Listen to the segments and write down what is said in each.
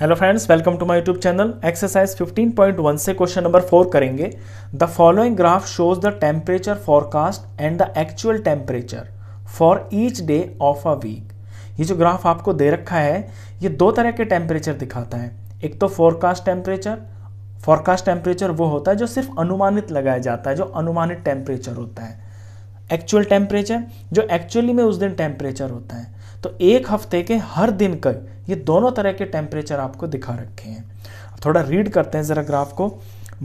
hello friends welcome to my YouTube channel exercise 15.1 से question number four करेंगे the following graph shows the temperature forecast and the actual temperature for each day of a week ये जो graph आपको दे रखा है ये दो तरह के टेम्परेचर दिखाता है एक तो फोरकास्ट टेम्परेचर फॉरकास्ट टेम्परेचर वो होता है जो सिर्फ अनुमानित लगाया जाता है जो अनुमानित टेम्परेचर होता है एक्चुअल टेम्परेचर जो एक्चुअली में उस दिन टेम्परेचर होता है तो एक हफ्ते के हर दिन का ये दोनों तरह के टेम्परेचर आपको दिखा रखे हैं थोड़ा रीड करते हैं ज़रा ग्राफ को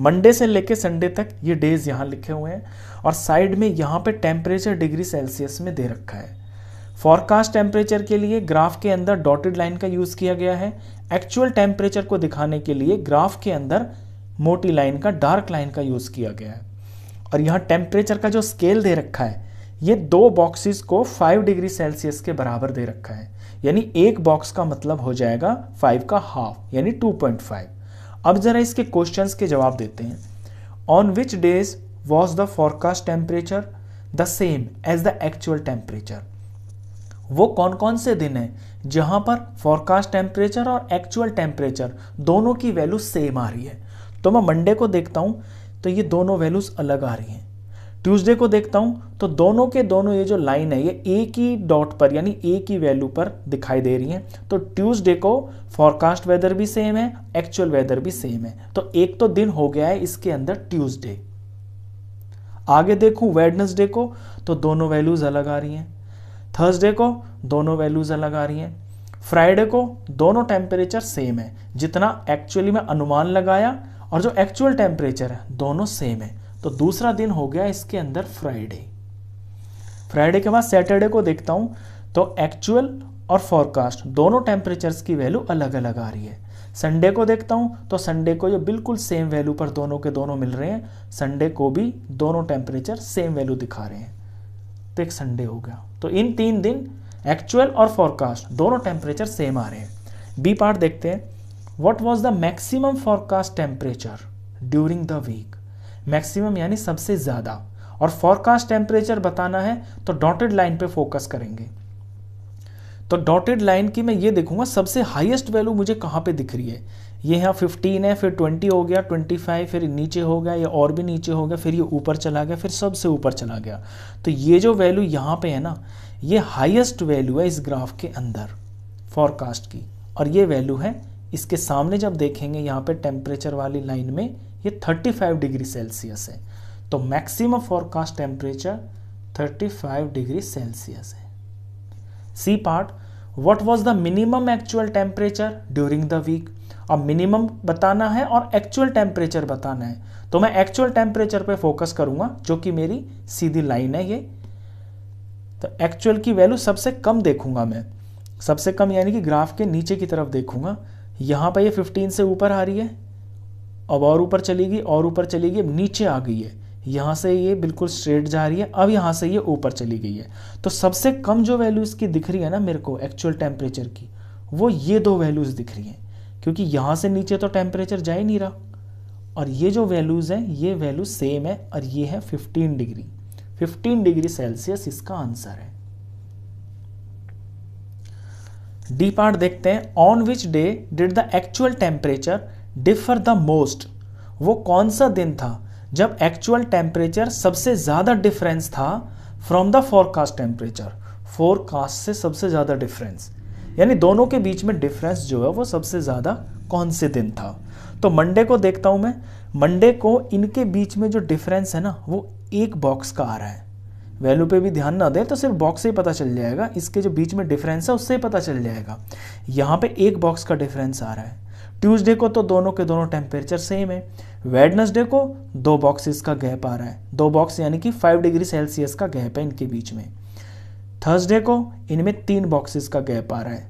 मंडे से लेके संडे तक ये डेज यहाँ लिखे हुए हैं और साइड में यहाँ पे टेम्परेचर डिग्री सेल्सियस में दे रखा है फॉरकास्ट टेम्परेचर के लिए ग्राफ के अंदर डॉटेड लाइन का यूज़ किया गया है एक्चुअल टेम्परेचर को दिखाने के लिए ग्राफ के अंदर मोटी लाइन का डार्क लाइन का यूज़ किया गया है और यहाँ टेम्परेचर का जो स्केल दे रखा है ये दो बॉक्सेस को 5 डिग्री सेल्सियस के बराबर दे रखा है यानी एक बॉक्स का मतलब हो जाएगा 5 का हाफ यानी 2.5 अब जरा इसके क्वेश्चंस के जवाब देते हैं on which days was the forecast temperature the same as the actual temperature वो कौन कौन से दिन हैं जहां पर फॉरकास्ट टेम्परेचर और एक्चुअल टेम्परेचर दोनों की वैल्यू सेम आ रही है तो मैं मंडे को देखता हूं तो ये दोनों वैल्यूज़ अलग आ रही हैं ट्यूसडे को देखता हूं तो दोनों के दोनों ये जो लाइन है ये एक ही डॉट पर यानी एक ही वैल्यू पर दिखाई दे रही है तो ट्यूसडे को फॉरकास्ट वेदर भी सेम है एक्चुअल वेदर भी सेम है तो एक तो दिन हो गया है इसके अंदर ट्यूसडे आगे देखू वेडनेसडे को तो दोनों वैल्यूज़ अलग आ रही हैं थर्सडे को दोनों वैल्यूज़ अलग आ रही हैं फ्राइडे को दोनों टेम्परेचर सेम है जितना एक्चुअली में अनुमान लगाया और जो एक्चुअल टेम्परेचर है दोनों सेम है तो दूसरा दिन हो गया इसके अंदर फ्राइडे फ्राइडे के बाद सैटरडे को देखता हूं तो एक्चुअल और फॉरकास्ट दोनों टेम्परेचर की वैल्यू अलग अलग आ रही है संडे को देखता हूं तो संडे को ये बिल्कुल सेम वैल्यू पर दोनों के दोनों मिल रहे हैं संडे को भी दोनों टेम्परेचर सेम वैल्यू दिखा रहे हैं तो एक संडे हो गया तो इन तीन दिन एक्चुअल और फॉरकास्ट दोनों टेम्परेचर सेम आ रहे हैं बी पार्ट देखते हैं what was the maximum forecast temperature during the week maximum यानी सबसे ज़्यादा और फॉरकास्ट टेम्परेचर बताना है तो डॉटेड लाइन पे फोकस करेंगे तो डॉटेड लाइन की मैं ये देखूंगा सबसे हाईएस्ट वैल्यू मुझे कहाँ पे दिख रही है ये यहाँ 15 है फिर 20 हो गया 25 फिर नीचे हो गया या और भी नीचे हो गया फिर ये ऊपर चला गया फिर सबसे ऊपर चला गया तो ये जो वैल्यू यहाँ पे है ना ये हाईएस्ट वैल्यू है इस ग्राफ के अंदर फॉरकास्ट की और ये वैल्यू है इसके सामने जब देखेंगे यहाँ पे टेम्परेचर वाली लाइन में ये 35 डिग्री सेल्सियस है तो maximum forecast temperature 35 degree Celsius है C part what was the minimum actual temperature during the week अब मिनिमम बताना है और एक्चुअल टेम्परेचर बताना है तो मैं एक्चुअल टेम्परेचर पे फोकस करूंगा जो कि मेरी सीधी लाइन है ये तो एक्चुअल की वैल्यू सबसे कम देखूंगा मैं सबसे कम यानी कि ग्राफ के नीचे की तरफ देखूंगा यहां पर ये 15 से ऊपर आ रही है अब और ऊपर चली गई और ऊपर चली गई अब नीचे आ गई है यहाँ से ये बिल्कुल स्ट्रेट जा रही है अब यहाँ से ये ऊपर चली गई है तो सबसे कम जो वैल्यू इसकी दिख रही है ना मेरे को एक्चुअल टेम्परेचर की वो ये दो वैल्यूज़ दिख रही हैं क्योंकि यहाँ से नीचे तो टेम्परेचर जा ही नहीं रहा और ये जो वैल्यूज़ हैं ये वैल्यू सेम है और ये है fifteen degree fifteen degree Celsius इसका आंसर है डी पार्ट देखते हैं on which day did the actual temperature differ the most वो कौन सा दिन था जब एक्चुअल टेम्परेचर सबसे ज़्यादा डिफरेंस था from the forecast temperature forecast से सबसे ज़्यादा डिफरेंस यानी दोनों के बीच में डिफरेंस जो है वो सबसे ज़्यादा कौन से दिन था तो मंडे को देखता हूँ मैं मंडे को इनके बीच में जो डिफरेंस है ना वो एक बॉक्स का आ रहा है वैल्यू पे भी ध्यान ना दें तो सिर्फ बॉक्स से ही पता चल जाएगा इसके जो बीच में डिफरेंस है उससे ही पता चल जाएगा यहाँ पे एक बॉक्स का डिफरेंस आ रहा है ट्यूसडे को तो दोनों के दोनों टेम्परेचर सेम है वेडनसडे को दो बॉक्सेस का गैप आ रहा है दो बॉक्स यानी कि फाइव डिग्री सेल्सियस का गैप है इनके बीच में थर्सडे को इनमें तीन बॉक्सेस का गैप आ रहा है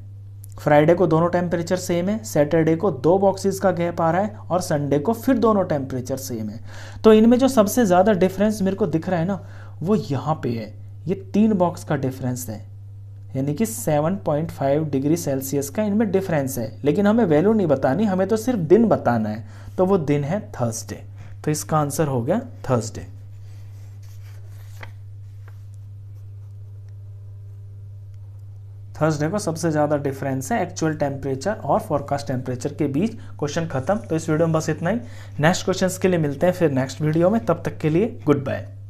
फ्राइडे को दोनों टेम्परेचर सेम है सैटरडे को दो बॉक्सेस का गैप आ रहा है और संडे को फिर दोनों टेम्परेचर सेम है तो इनमें जो सबसे ज़्यादा डिफरेंस मेरे को दिख रहा है ना वो यहाँ पे है ये तीन बॉक्स का डिफरेंस है यानी कि 7.5 डिग्री सेल्सियस का इनमें डिफरेंस है लेकिन हमें वैल्यू नहीं बतानी हमें तो सिर्फ दिन बताना है तो वो दिन है थर्सडे तो इसका आंसर हो गया थर्सडे थर्सडे को सबसे ज़्यादा डिफरेंस है एक्चुअल टेम्परेचर और फोरकास्ट टेम्परेचर के बीच क्वेश्चन खत्म तो इस वीडियो में बस इतना ही नेक्स्ट क्वेश्चन के लिए मिलते हैं फिर नेक्स्ट वीडियो में तब तक के लिए गुड बाय